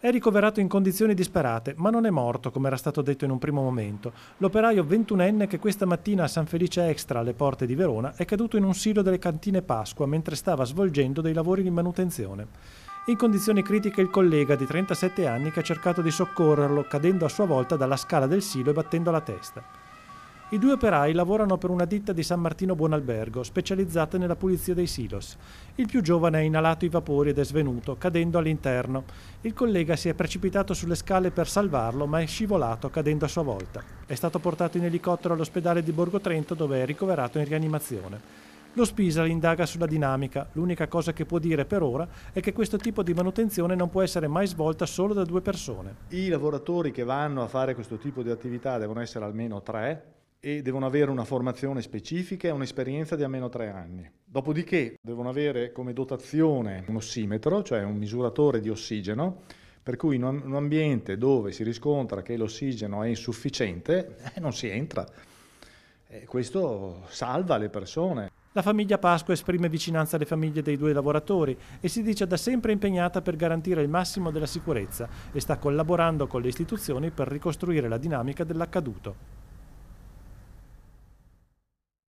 È ricoverato in condizioni disperate, ma non è morto, come era stato detto in un primo momento. L'operaio ventunenne che questa mattina a San Felice Extra, alle porte di Verona, è caduto in un silo delle cantine Pasqua mentre stava svolgendo dei lavori di manutenzione. In condizioni critiche il collega di 37 anni che ha cercato di soccorrerlo cadendo a sua volta dalla scala del silo e battendo la testa. I due operai lavorano per una ditta di San Martino Buonalbergo, specializzata nella pulizia dei silos. Il più giovane ha inalato i vapori ed è svenuto, cadendo all'interno. Il collega si è precipitato sulle scale per salvarlo, ma è scivolato, cadendo a sua volta. È stato portato in elicottero all'ospedale di Borgo Trento, dove è ricoverato in rianimazione. Lo Spisa indaga sulla dinamica. L'unica cosa che può dire per ora è che questo tipo di manutenzione non può essere mai svolta solo da due persone. I lavoratori che vanno a fare questo tipo di attività devono essere almeno tre e devono avere una formazione specifica e un'esperienza di almeno tre anni. Dopodiché devono avere come dotazione un ossimetro, cioè un misuratore di ossigeno, per cui in un ambiente dove si riscontra che l'ossigeno è insufficiente eh, non si entra. E questo salva le persone. La famiglia Pasqua esprime vicinanza alle famiglie dei due lavoratori e si dice da sempre impegnata per garantire il massimo della sicurezza e sta collaborando con le istituzioni per ricostruire la dinamica dell'accaduto.